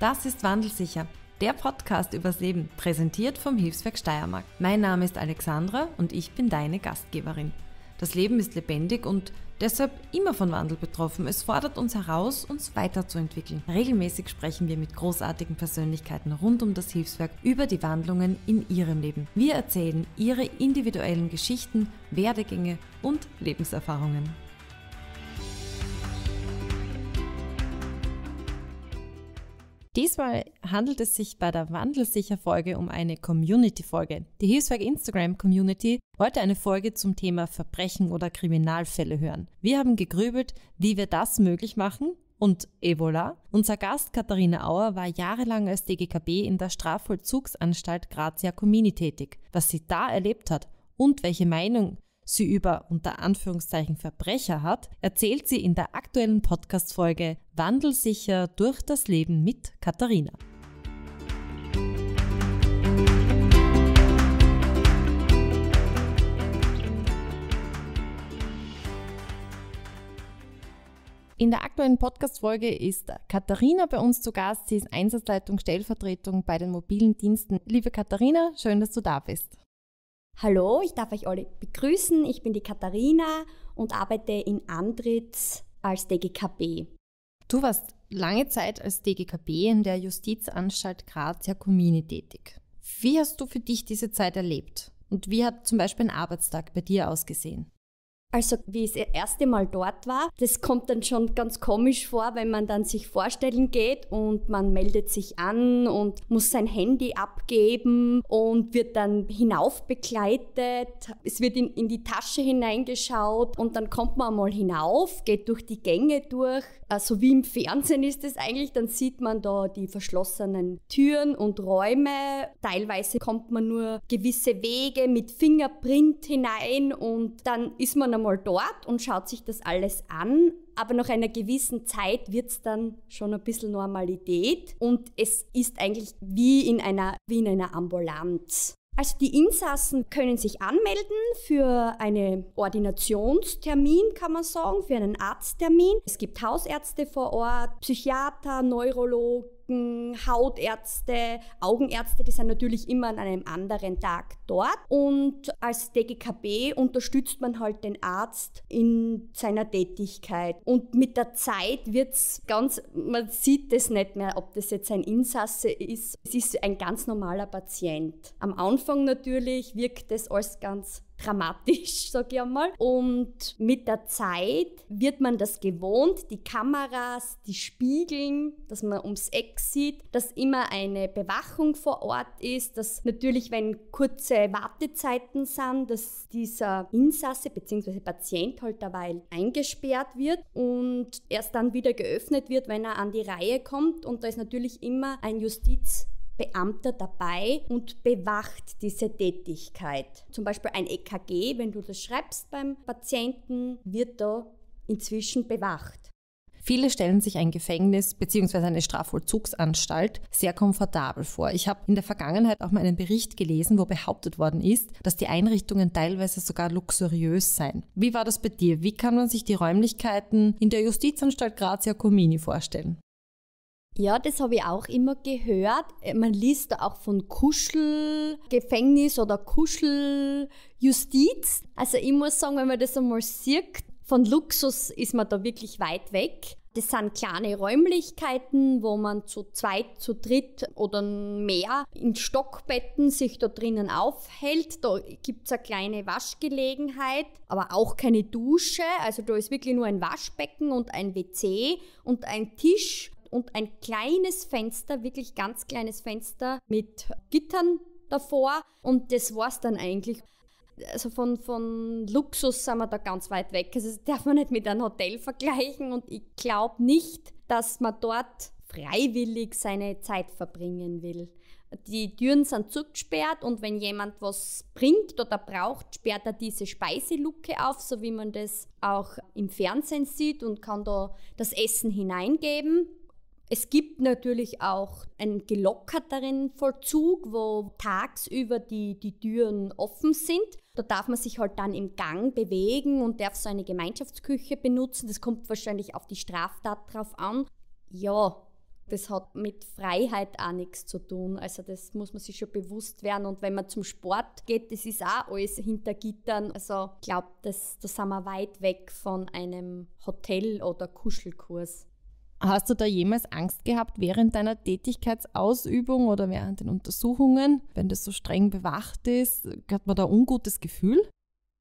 Das ist Wandelsicher, der Podcast übers Leben, präsentiert vom Hilfswerk Steiermark. Mein Name ist Alexandra und ich bin deine Gastgeberin. Das Leben ist lebendig und deshalb immer von Wandel betroffen. Es fordert uns heraus, uns weiterzuentwickeln. Regelmäßig sprechen wir mit großartigen Persönlichkeiten rund um das Hilfswerk über die Wandlungen in ihrem Leben. Wir erzählen ihre individuellen Geschichten, Werdegänge und Lebenserfahrungen. Diesmal handelt es sich bei der Wandelsicher-Folge um eine Community-Folge. Die Hilfswerk Instagram-Community wollte eine Folge zum Thema Verbrechen oder Kriminalfälle hören. Wir haben gegrübelt, wie wir das möglich machen und Ebola. Unser Gast Katharina Auer war jahrelang als DGKB in der Strafvollzugsanstalt Grazia Comini tätig. Was sie da erlebt hat und welche Meinung sie über unter Anführungszeichen Verbrecher hat, erzählt sie in der aktuellen Podcast-Folge Wandelsicher durch das Leben mit Katharina. In der aktuellen Podcast-Folge ist Katharina bei uns zu Gast. Sie ist Einsatzleitung Stellvertretung bei den mobilen Diensten. Liebe Katharina, schön, dass du da bist. Hallo, ich darf euch alle begrüßen. Ich bin die Katharina und arbeite in Andritz als DGKB. Du warst lange Zeit als DGKB in der Justizanstalt Grazia Comini tätig. Wie hast du für dich diese Zeit erlebt? Und wie hat zum Beispiel ein Arbeitstag bei dir ausgesehen? Also wie es das erste Mal dort war, das kommt dann schon ganz komisch vor, wenn man dann sich vorstellen geht und man meldet sich an und muss sein Handy abgeben und wird dann hinaufbegleitet. Es wird in, in die Tasche hineingeschaut und dann kommt man mal hinauf, geht durch die Gänge durch. Also wie im Fernsehen ist es eigentlich, dann sieht man da die verschlossenen Türen und Räume. Teilweise kommt man nur gewisse Wege mit Fingerprint hinein und dann ist man am mal dort und schaut sich das alles an. Aber nach einer gewissen Zeit wird es dann schon ein bisschen Normalität und es ist eigentlich wie in einer, wie in einer Ambulanz. Also die Insassen können sich anmelden für einen Ordinationstermin, kann man sagen, für einen Arzttermin. Es gibt Hausärzte vor Ort, Psychiater, Neurologen. Optiken, Hautärzte, Augenärzte, die sind natürlich immer an einem anderen Tag dort. Und als DGKB unterstützt man halt den Arzt in seiner Tätigkeit. Und mit der Zeit wird es ganz, man sieht es nicht mehr, ob das jetzt ein Insasse ist. Es ist ein ganz normaler Patient. Am Anfang natürlich wirkt das alles ganz dramatisch, sage ich einmal. Und mit der Zeit wird man das gewohnt, die Kameras, die Spiegeln, dass man ums Eck sieht, dass immer eine Bewachung vor Ort ist, dass natürlich, wenn kurze Wartezeiten sind, dass dieser Insasse bzw. Patient halt derweil eingesperrt wird und erst dann wieder geöffnet wird, wenn er an die Reihe kommt. Und da ist natürlich immer ein Justiz Beamter dabei und bewacht diese Tätigkeit. Zum Beispiel ein EKG, wenn du das schreibst beim Patienten, wird da inzwischen bewacht. Viele stellen sich ein Gefängnis bzw. eine Strafvollzugsanstalt sehr komfortabel vor. Ich habe in der Vergangenheit auch mal einen Bericht gelesen, wo behauptet worden ist, dass die Einrichtungen teilweise sogar luxuriös seien. Wie war das bei dir? Wie kann man sich die Räumlichkeiten in der Justizanstalt Grazia Comini vorstellen? Ja, das habe ich auch immer gehört. Äh, man liest auch von Kuschelgefängnis oder Kuscheljustiz. Also ich muss sagen, wenn man das einmal sieht, von Luxus ist man da wirklich weit weg. Das sind kleine Räumlichkeiten, wo man zu zweit, zu dritt oder mehr in Stockbetten sich da drinnen aufhält. Da gibt es eine kleine Waschgelegenheit, aber auch keine Dusche. Also da ist wirklich nur ein Waschbecken und ein WC und ein Tisch und ein kleines Fenster, wirklich ganz kleines Fenster mit Gittern davor und das war's dann eigentlich. Also von, von Luxus sind wir da ganz weit weg. Also das darf man nicht mit einem Hotel vergleichen und ich glaube nicht, dass man dort freiwillig seine Zeit verbringen will. Die Türen sind zugesperrt und wenn jemand was bringt oder braucht, sperrt er diese Speiseluke auf, so wie man das auch im Fernsehen sieht und kann da das Essen hineingeben. Es gibt natürlich auch einen gelockerteren Vollzug, wo tagsüber die, die Türen offen sind. Da darf man sich halt dann im Gang bewegen und darf so eine Gemeinschaftsküche benutzen. Das kommt wahrscheinlich auf die Straftat drauf an. Ja, das hat mit Freiheit auch nichts zu tun. Also das muss man sich schon bewusst werden. Und wenn man zum Sport geht, das ist auch alles hinter Gittern. Also ich glaube, da sind wir weit weg von einem Hotel- oder Kuschelkurs. Hast du da jemals Angst gehabt während deiner Tätigkeitsausübung oder während den Untersuchungen? Wenn das so streng bewacht ist, hat man da ein ungutes Gefühl?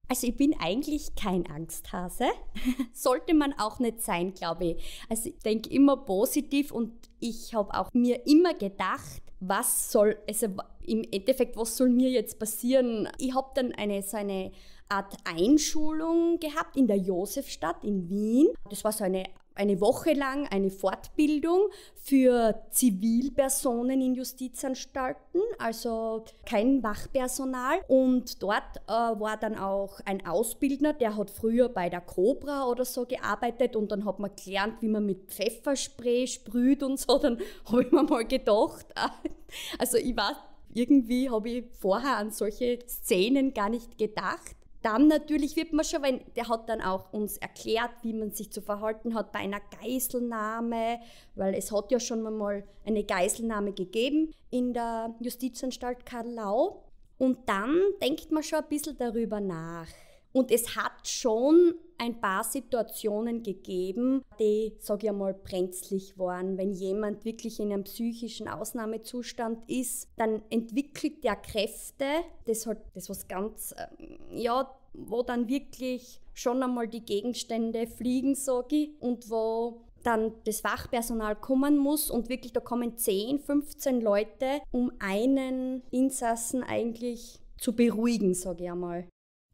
Also ich bin eigentlich kein Angsthase. Sollte man auch nicht sein, glaube ich. Also ich denke immer positiv und ich habe auch mir immer gedacht, was soll, also im Endeffekt, was soll mir jetzt passieren? Ich habe dann eine so eine Art Einschulung gehabt in der Josefstadt in Wien. Das war so eine eine Woche lang eine Fortbildung für Zivilpersonen in Justizanstalten, also kein Wachpersonal. Und dort äh, war dann auch ein Ausbildner, der hat früher bei der Cobra oder so gearbeitet und dann hat man gelernt, wie man mit Pfefferspray sprüht und so. Dann habe ich mir mal gedacht, also ich war irgendwie habe ich vorher an solche Szenen gar nicht gedacht dann natürlich wird man schon, wenn der hat dann auch uns erklärt, wie man sich zu verhalten hat bei einer Geiselnahme, weil es hat ja schon mal eine Geiselnahme gegeben in der Justizanstalt Karlau. Und dann denkt man schon ein bisschen darüber nach. Und es hat schon ein paar Situationen gegeben, die, sage ich einmal, brenzlig waren. Wenn jemand wirklich in einem psychischen Ausnahmezustand ist, dann entwickelt er Kräfte, das hat das was ganz, ähm, ja, wo dann wirklich schon einmal die Gegenstände fliegen, sage ich, und wo dann das Fachpersonal kommen muss und wirklich, da kommen 10, 15 Leute, um einen Insassen eigentlich zu beruhigen, sage ich einmal.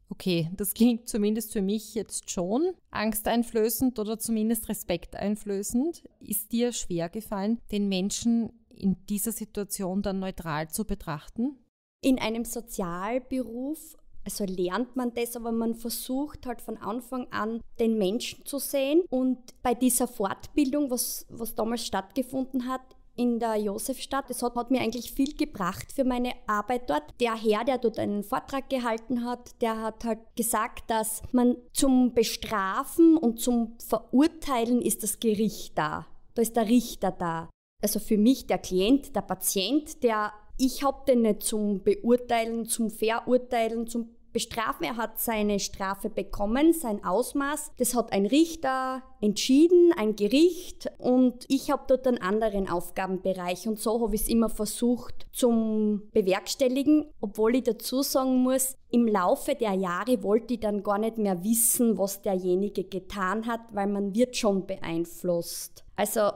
Okay, das klingt zumindest für mich jetzt schon angsteinflößend oder zumindest respekteinflößend. Ist dir schwer gefallen, den Menschen in dieser Situation dann neutral zu betrachten? In einem Sozialberuf, also lernt man das, aber man versucht halt von Anfang an den Menschen zu sehen. Und bei dieser Fortbildung, was, was damals stattgefunden hat, in der Josefstadt. Das hat, hat, mir eigentlich viel gebracht für meine Arbeit dort. Der Herr, der dort einen Vortrag gehalten hat, der hat halt gesagt, dass man zum Bestrafen und zum Verurteilen ist das Gericht da. Da ist der Richter da. Also für mich der Klient, der Patient, der ich habe den nicht zum Beurteilen, zum Verurteilen, zum bestrafen. Er hat seine Strafe bekommen, sein Ausmaß. Das hat ein Richter entschieden, ein Gericht und ich habe dort einen anderen Aufgabenbereich und so habe ich es immer versucht zum Bewerkstelligen, obwohl ich dazu sagen muss, im Laufe der Jahre wollte ich dann gar nicht mehr wissen, was derjenige getan hat, weil man wird schon beeinflusst. Also äh,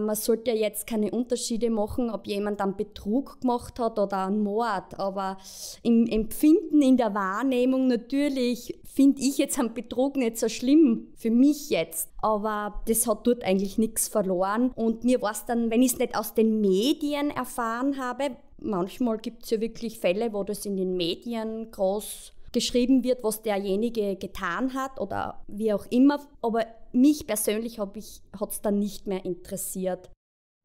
man sollte ja jetzt keine Unterschiede machen, ob jemand einen Betrug gemacht hat oder einen Mord. Aber im Empfinden, in der Wahrnehmung natürlich finde ich jetzt einen Betrug nicht so schlimm für mich jetzt. Aber das hat dort eigentlich nichts verloren. Und mir war es dann, wenn ich es nicht aus den Medien erfahren habe, Manchmal gibt es ja wirklich Fälle, wo das in den Medien groß geschrieben wird, was derjenige getan hat oder wie auch immer. Aber mich persönlich hat es dann nicht mehr interessiert.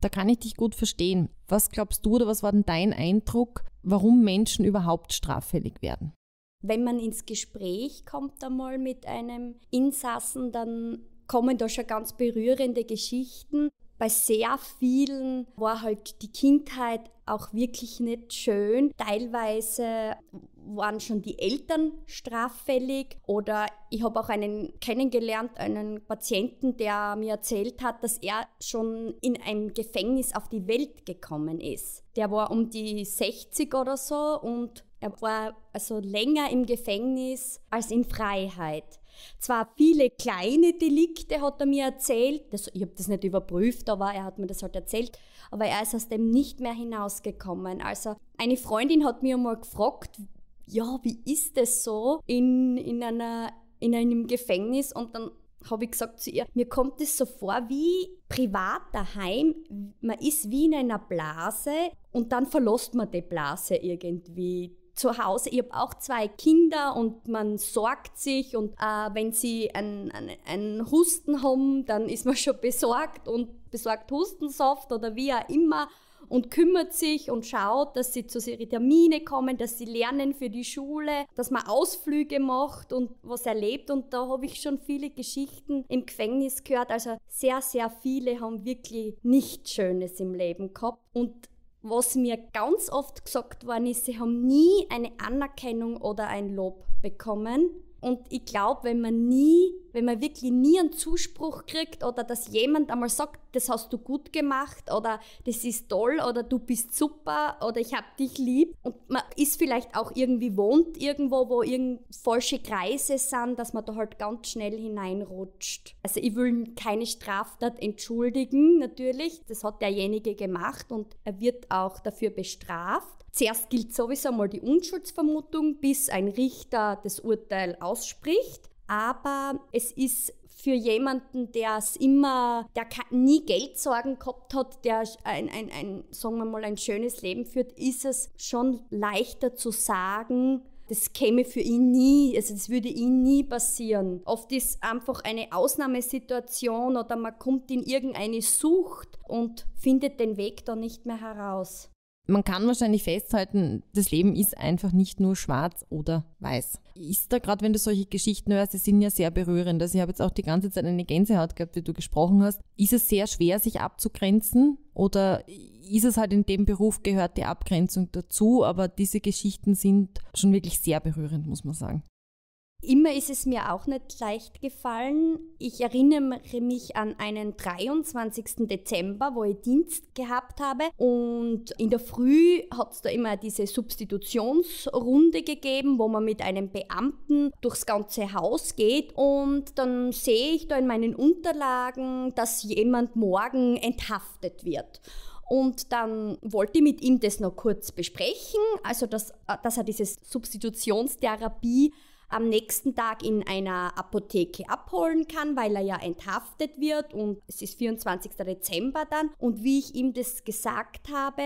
Da kann ich dich gut verstehen. Was glaubst du oder was war denn dein Eindruck, warum Menschen überhaupt straffällig werden? Wenn man ins Gespräch kommt einmal mit einem Insassen, dann kommen da schon ganz berührende Geschichten bei sehr vielen war halt die Kindheit auch wirklich nicht schön. Teilweise waren schon die Eltern straffällig oder ich habe auch einen kennengelernt, einen Patienten, der mir erzählt hat, dass er schon in einem Gefängnis auf die Welt gekommen ist. Der war um die 60 oder so und er war also länger im Gefängnis als in Freiheit. Zwar viele kleine Delikte hat er mir erzählt, das, ich habe das nicht überprüft, aber er hat mir das halt erzählt, aber er ist aus dem nicht mehr hinausgekommen. Also eine Freundin hat mir mal gefragt, ja, wie ist das so in, in, einer, in einem Gefängnis? Und dann habe ich gesagt zu ihr, mir kommt es so vor wie privat daheim, man ist wie in einer Blase und dann verlässt man die Blase irgendwie zu Hause, ich habe auch zwei Kinder und man sorgt sich und äh, wenn sie einen, einen, Husten haben, dann ist man schon besorgt und besorgt Hustensaft oder wie auch immer und kümmert sich und schaut, dass sie zu ihren Termine kommen, dass sie lernen für die Schule, dass man Ausflüge macht und was erlebt. Und da habe ich schon viele Geschichten im Gefängnis gehört. Also sehr, sehr viele haben wirklich nichts Schönes im Leben gehabt. Und was mir ganz oft gesagt worden ist, sie haben nie eine Anerkennung oder ein Lob bekommen und ich glaube, wenn man nie, wenn man wirklich nie einen Zuspruch kriegt oder dass jemand einmal sagt, das hast du gut gemacht oder das ist toll oder du bist super oder ich hab dich lieb und man ist vielleicht auch irgendwie wohnt irgendwo, wo irgend falsche Kreise sind, dass man da halt ganz schnell hineinrutscht. Also ich will keine Straftat entschuldigen, natürlich. Das hat derjenige gemacht und er wird auch dafür bestraft. Zuerst gilt sowieso mal die Unschuldsvermutung, bis ein Richter das Urteil ausspricht. Aber es ist für jemanden, der immer, der nie Geldsorgen gehabt hat, der ein, ein, ein, sagen wir mal, ein schönes Leben führt, ist es schon leichter zu sagen, das käme für ihn nie, also das würde ihm nie passieren. Oft ist einfach eine Ausnahmesituation oder man kommt in irgendeine Sucht und findet den Weg da nicht mehr heraus. Man kann wahrscheinlich festhalten, das Leben ist einfach nicht nur schwarz oder weiß. Ist da gerade, wenn du solche Geschichten hörst, die sind ja sehr berührend. Also ich habe jetzt auch die ganze Zeit eine Gänsehaut gehabt, wie du gesprochen hast. Ist es sehr schwer, sich abzugrenzen? Oder ist es halt in dem Beruf gehört die Abgrenzung dazu? Aber diese Geschichten sind schon wirklich sehr berührend, muss man sagen. Immer ist es mir auch nicht leicht gefallen. Ich erinnere mich an einen 23. Dezember, wo ich Dienst gehabt habe. Und in der Früh hat es da immer diese Substitutionsrunde gegeben, wo man mit einem Beamten durchs ganze Haus geht. Und dann sehe ich da in meinen Unterlagen, dass jemand morgen enthaftet wird. Und dann wollte ich mit ihm das noch kurz besprechen, also dass, äh, dass er diese Substitutionstherapie am nächsten Tag in einer Apotheke abholen kann, weil er ja enthaftet wird und es ist 24. Dezember dann. Und wie ich ihm das gesagt habe,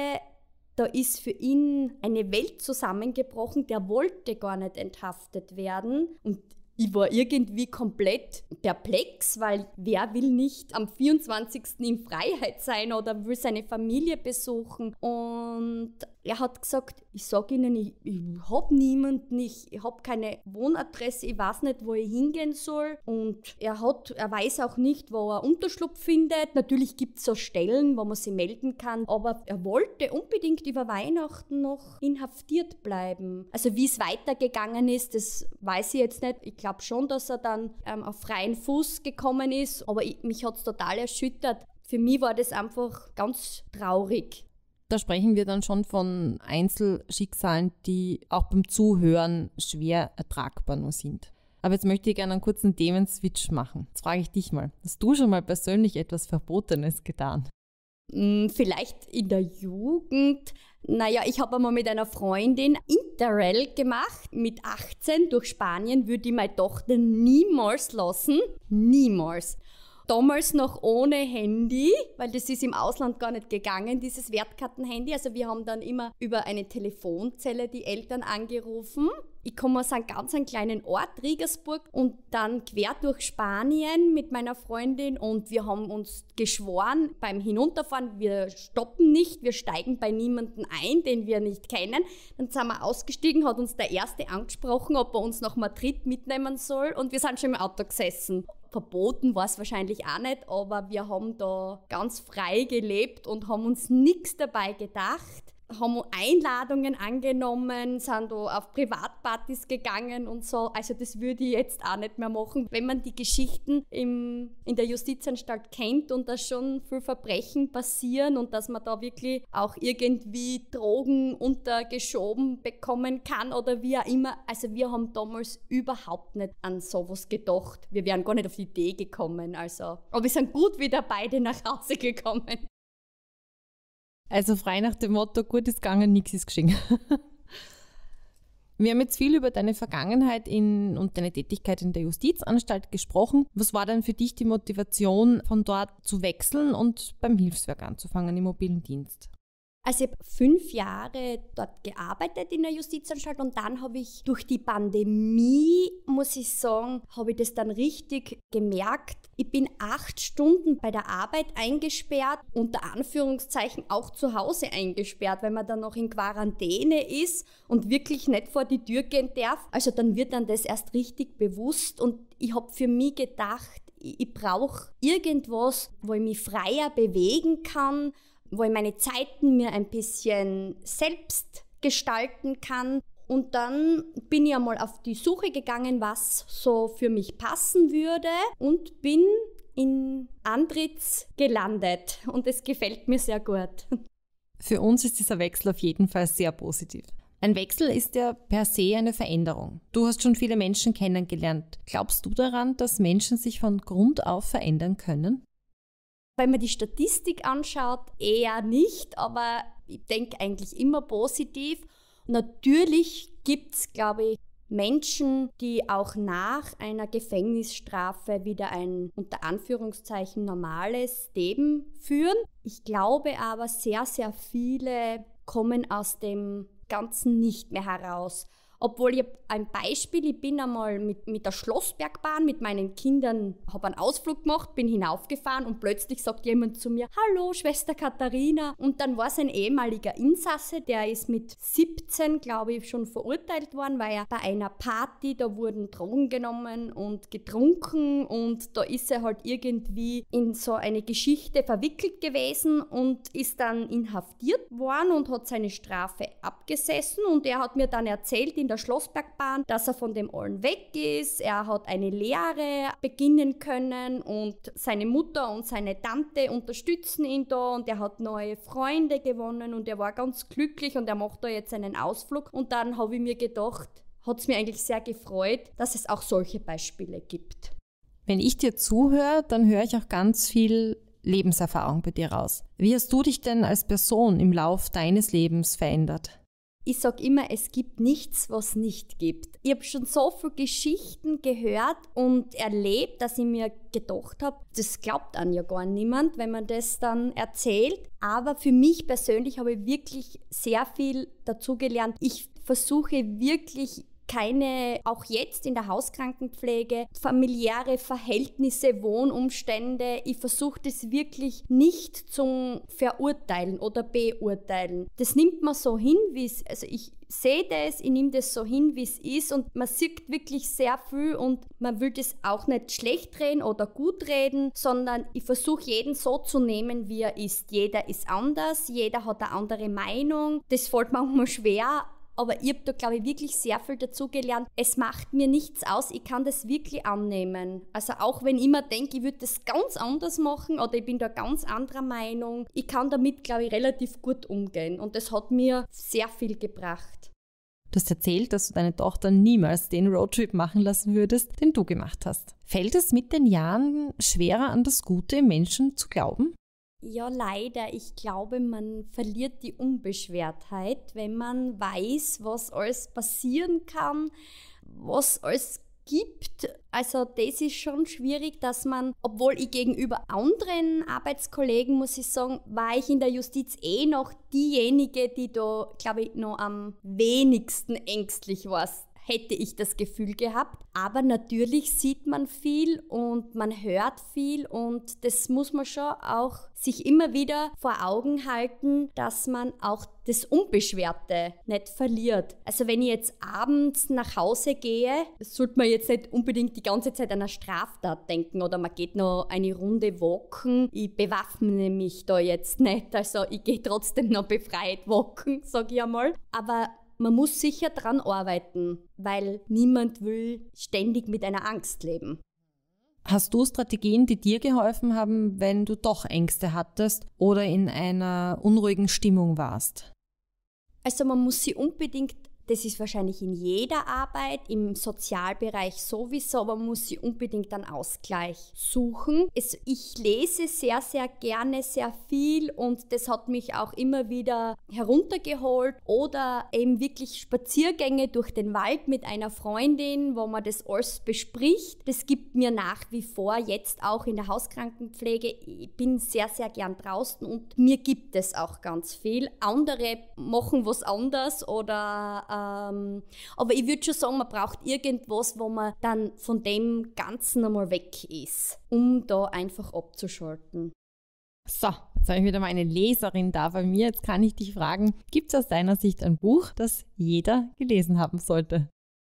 da ist für ihn eine Welt zusammengebrochen, der wollte gar nicht enthaftet werden. Und ich war irgendwie komplett perplex, weil wer will nicht am 24. in Freiheit sein oder will seine Familie besuchen? Und er hat gesagt, ich sage Ihnen, ich, ich habe niemanden, ich, ich habe keine Wohnadresse, ich weiß nicht, wo ich hingehen soll. Und er hat, er weiß auch nicht, wo er Unterschlupf findet. Natürlich gibt es so Stellen, wo man sich melden kann, aber er wollte unbedingt über Weihnachten noch inhaftiert bleiben. Also wie es weitergegangen ist, das weiß ich jetzt nicht. Ich glaube schon, dass er dann ähm, auf freien Fuß gekommen ist, aber ich, mich hat es total erschüttert. Für mich war das einfach ganz traurig, da sprechen wir dann schon von Einzelschicksalen, die auch beim Zuhören schwer ertragbar nur sind. Aber jetzt möchte ich gerne einen kurzen Themenswitch machen. Jetzt frage ich dich mal, hast du schon mal persönlich etwas Verbotenes getan? Mm, vielleicht in der Jugend. Naja, ich habe einmal mit einer Freundin Interrail gemacht. Mit 18 durch Spanien würde ich meine Tochter niemals lassen. Niemals damals noch ohne Handy, weil das ist im Ausland gar nicht gegangen, dieses Wertkartenhandy. Also wir haben dann immer über eine Telefonzelle die Eltern angerufen ich komme aus einem ganz einen kleinen Ort, Riegersburg, und dann quer durch Spanien mit meiner Freundin und wir haben uns geschworen beim Hinunterfahren, wir stoppen nicht, wir steigen bei niemandem ein, den wir nicht kennen. Dann sind wir ausgestiegen, hat uns der Erste angesprochen, ob er uns nach Madrid mitnehmen soll und wir sind schon im Auto gesessen verboten war es wahrscheinlich auch nicht, aber wir haben da ganz frei gelebt und haben uns nichts dabei gedacht haben Einladungen angenommen, sind da auf Privatpartys gegangen und so. Also das würde ich jetzt auch nicht mehr machen. Wenn man die Geschichten im, in der Justizanstalt kennt und da schon viel Verbrechen passieren und dass man da wirklich auch irgendwie Drogen untergeschoben bekommen kann oder wie auch immer. Also wir haben damals überhaupt nicht an sowas gedacht. Wir wären gar nicht auf die Idee gekommen. Also. Aber wir sind gut wieder beide nach Hause gekommen. Also frei nach dem Motto, gut ist gegangen, nichts ist geschehen. Wir haben jetzt viel über deine Vergangenheit in, und deine Tätigkeit in der Justizanstalt gesprochen. Was war denn für dich die Motivation, von dort zu wechseln und beim Hilfswerk anzufangen im mobilen Dienst? Also ich habe fünf Jahre dort gearbeitet in der Justizanstalt und dann habe ich durch die Pandemie, muss ich sagen, habe ich das dann richtig gemerkt. Ich bin acht Stunden bei der Arbeit eingesperrt, unter Anführungszeichen auch zu Hause eingesperrt, weil man dann noch in Quarantäne ist und wirklich nicht vor die Tür gehen darf. Also dann wird dann das erst richtig bewusst und ich habe für mich gedacht, ich, ich brauche irgendwas, wo ich mich freier bewegen kann, wo ich meine Zeiten mir ein bisschen selbst gestalten kann. Und dann bin ich einmal auf die Suche gegangen, was so für mich passen würde und bin in Andritz gelandet. Und es gefällt mir sehr gut. Für uns ist dieser Wechsel auf jeden Fall sehr positiv. Ein Wechsel ist ja per se eine Veränderung. Du hast schon viele Menschen kennengelernt. Glaubst du daran, dass Menschen sich von Grund auf verändern können? Wenn man die Statistik anschaut, eher nicht, aber ich denke eigentlich immer positiv. Natürlich gibt es, glaube ich, Menschen, die auch nach einer Gefängnisstrafe wieder ein unter Anführungszeichen normales Leben führen. Ich glaube aber, sehr, sehr viele kommen aus dem Ganzen nicht mehr heraus. Obwohl ich ein Beispiel, ich bin einmal mit, mit der Schlossbergbahn mit meinen Kindern, habe einen Ausflug gemacht, bin hinaufgefahren und plötzlich sagt jemand zu mir, hallo Schwester Katharina. Und dann war es ein ehemaliger Insasse, der ist mit 17, glaube ich, schon verurteilt worden, weil er bei einer Party, da wurden Drogen genommen und getrunken und da ist er halt irgendwie in so eine Geschichte verwickelt gewesen und ist dann inhaftiert worden und hat seine Strafe abgesessen und er hat mir dann erzählt in der der Schlossbergbahn, dass er von dem allen weg ist. Er hat eine Lehre beginnen können und seine Mutter und seine Tante unterstützen ihn da und er hat neue Freunde gewonnen und er war ganz glücklich und er macht da jetzt einen Ausflug. Und dann habe ich mir gedacht, hat es mir eigentlich sehr gefreut, dass es auch solche Beispiele gibt. Wenn ich dir zuhöre, dann höre ich auch ganz viel Lebenserfahrung bei dir raus. Wie hast du dich denn als Person im Lauf deines Lebens verändert? ich sage immer, es gibt nichts, was nicht gibt. Ich habe schon so viele Geschichten gehört und erlebt, dass ich mir gedacht habe, das glaubt an ja gar niemand, wenn man das dann erzählt. Aber für mich persönlich habe ich wirklich sehr viel dazugelernt. Ich versuche wirklich keine, auch jetzt in der Hauskrankenpflege, familiäre Verhältnisse, Wohnumstände. Ich versuche das wirklich nicht zum Verurteilen oder Beurteilen. Das nimmt man so hin, wie es, also ich, sehe das, ich nehme das so hin, wie es ist und man sieht wirklich sehr viel und man will das auch nicht schlecht reden oder gut reden, sondern ich versuche jeden so zu nehmen, wie er ist. Jeder ist anders, jeder hat eine andere Meinung. Das fällt manchmal schwer, aber ich habe da, glaube ich, wirklich sehr viel dazugelernt. Es macht mir nichts aus, ich kann das wirklich annehmen. Also auch wenn ich immer denke, ich würde das ganz anders machen oder ich bin da ganz anderer Meinung, ich kann damit, glaube ich, relativ gut umgehen und das hat mir sehr viel gebracht. Du hast erzählt, dass du deine Tochter niemals den Roadtrip machen lassen würdest, den du gemacht hast. Fällt es mit den Jahren schwerer an das Gute im Menschen zu glauben? Ja, leider. Ich glaube, man verliert die Unbeschwertheit, wenn man weiß, was alles passieren kann, was alles gibt. Also das ist schon schwierig, dass man, obwohl ich gegenüber anderen Arbeitskollegen, muss ich sagen, war ich in der Justiz eh noch diejenige, die da, glaube ich, noch am wenigsten ängstlich war hätte ich das Gefühl gehabt. Aber natürlich sieht man viel und man hört viel und das muss man schon auch sich immer wieder vor Augen halten, dass man auch das Unbeschwerte nicht verliert. Also wenn ich jetzt abends nach Hause gehe, sollte man jetzt nicht unbedingt die ganze Zeit an eine Straftat denken oder man geht noch eine Runde walken. Ich bewaffne mich da jetzt nicht, also ich gehe trotzdem noch befreit walken, sage ich einmal. Aber man muss sicher dran arbeiten, weil niemand will ständig mit einer Angst leben. Hast du Strategien, die dir geholfen haben, wenn du doch Ängste hattest oder in einer unruhigen Stimmung warst? Also man muss sie unbedingt das ist wahrscheinlich in jeder Arbeit, im Sozialbereich sowieso, aber man muss sie unbedingt einen Ausgleich suchen. Es, ich lese sehr, sehr gerne sehr viel und das hat mich auch immer wieder heruntergeholt. Oder eben wirklich Spaziergänge durch den Wald mit einer Freundin, wo man das alles bespricht. Das gibt mir nach wie vor jetzt auch in der Hauskrankenpflege. Ich bin sehr, sehr gern draußen und mir gibt es auch ganz viel. Andere machen was anders oder ähm, aber ich würde schon sagen, man braucht irgendwas, wo man dann von dem Ganzen einmal weg ist, um da einfach abzuschalten. So, jetzt habe ich wieder meine Leserin da bei mir. Jetzt kann ich dich fragen, gibt es aus deiner Sicht ein Buch, das jeder gelesen haben sollte?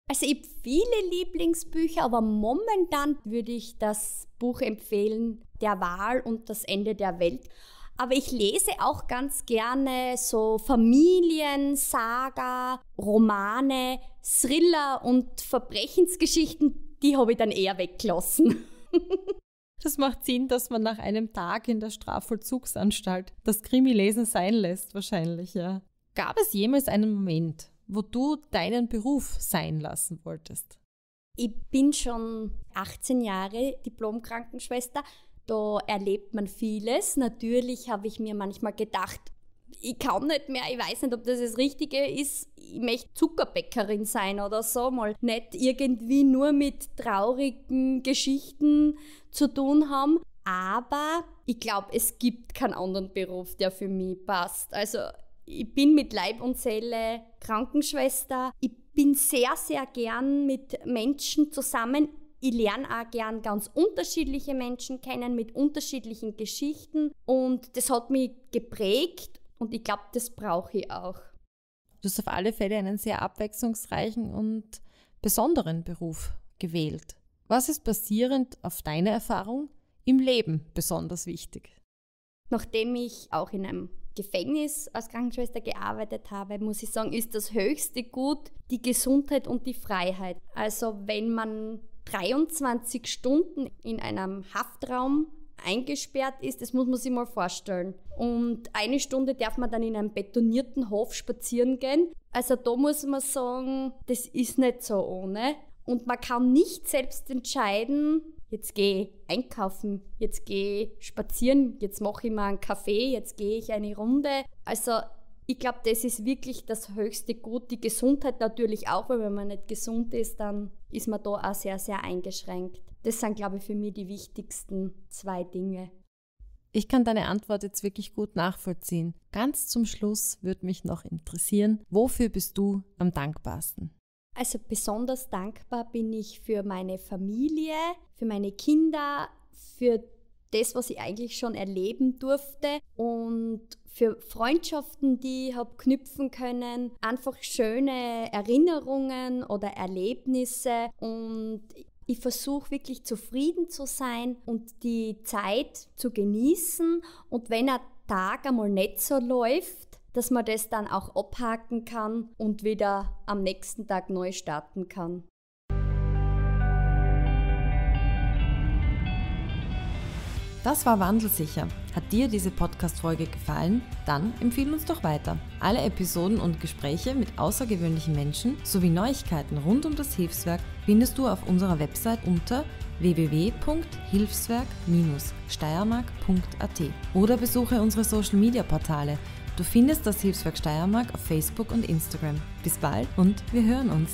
Also ich habe viele Lieblingsbücher, aber momentan würde ich das Buch empfehlen, Der Wahl und das Ende der Welt. Aber ich lese auch ganz gerne so Familien, Saga, Romane, Thriller und Verbrechensgeschichten. Die habe ich dann eher weggelassen. Das macht Sinn, dass man nach einem Tag in der Strafvollzugsanstalt das Krimi-Lesen sein lässt, wahrscheinlich, ja. Gab es jemals einen Moment, wo du deinen Beruf sein lassen wolltest? Ich bin schon 18 Jahre Diplom-Krankenschwester. Da erlebt man vieles. Natürlich habe ich mir manchmal gedacht, ich kann nicht mehr, ich weiß nicht, ob das das Richtige ist. Ich möchte Zuckerbäckerin sein oder so, mal nicht irgendwie nur mit traurigen Geschichten zu tun haben. Aber ich glaube, es gibt keinen anderen Beruf, der für mich passt. Also ich bin mit Leib und Seele Krankenschwester. Ich bin sehr, sehr gern mit Menschen zusammen. Ich lerne auch gern ganz unterschiedliche Menschen kennen mit unterschiedlichen Geschichten und das hat mich geprägt und ich glaube, das brauche ich auch. Du hast auf alle Fälle einen sehr abwechslungsreichen und besonderen Beruf gewählt. Was ist basierend auf deiner Erfahrung im Leben besonders wichtig? Nachdem ich auch in einem Gefängnis als Krankenschwester gearbeitet habe, muss ich sagen, ist das höchste Gut die Gesundheit und die Freiheit. Also wenn man 23 Stunden in einem Haftraum eingesperrt ist, das muss man sich mal vorstellen. Und eine Stunde darf man dann in einem betonierten Hof spazieren gehen. Also da muss man sagen, das ist nicht so ohne. Und man kann nicht selbst entscheiden, jetzt gehe ich einkaufen, jetzt gehe ich spazieren, jetzt mache ich mal einen Kaffee, jetzt gehe ich eine Runde. Also ich glaube, das ist wirklich das höchste Gut. Die Gesundheit natürlich auch, weil wenn man nicht gesund ist, dann ist man da auch sehr, sehr eingeschränkt. Das sind, glaube ich, für mich die wichtigsten zwei Dinge. Ich kann deine Antwort jetzt wirklich gut nachvollziehen. Ganz zum Schluss würde mich noch interessieren, wofür bist du am dankbarsten? Also besonders dankbar bin ich für meine Familie, für meine Kinder, für die das, was ich eigentlich schon erleben durfte und für Freundschaften, die ich habe knüpfen können, einfach schöne Erinnerungen oder Erlebnisse und ich versuche wirklich zufrieden zu sein und die Zeit zu genießen und wenn ein Tag einmal nicht so läuft, dass man das dann auch abhaken kann und wieder am nächsten Tag neu starten kann. Das war Wandelsicher. Hat dir diese Podcast-Folge gefallen? Dann empfehle uns doch weiter. Alle Episoden und Gespräche mit außergewöhnlichen Menschen sowie Neuigkeiten rund um das Hilfswerk findest du auf unserer Website unter www.hilfswerk-steiermark.at oder besuche unsere Social-Media-Portale. Du findest das Hilfswerk Steiermark auf Facebook und Instagram. Bis bald und wir hören uns.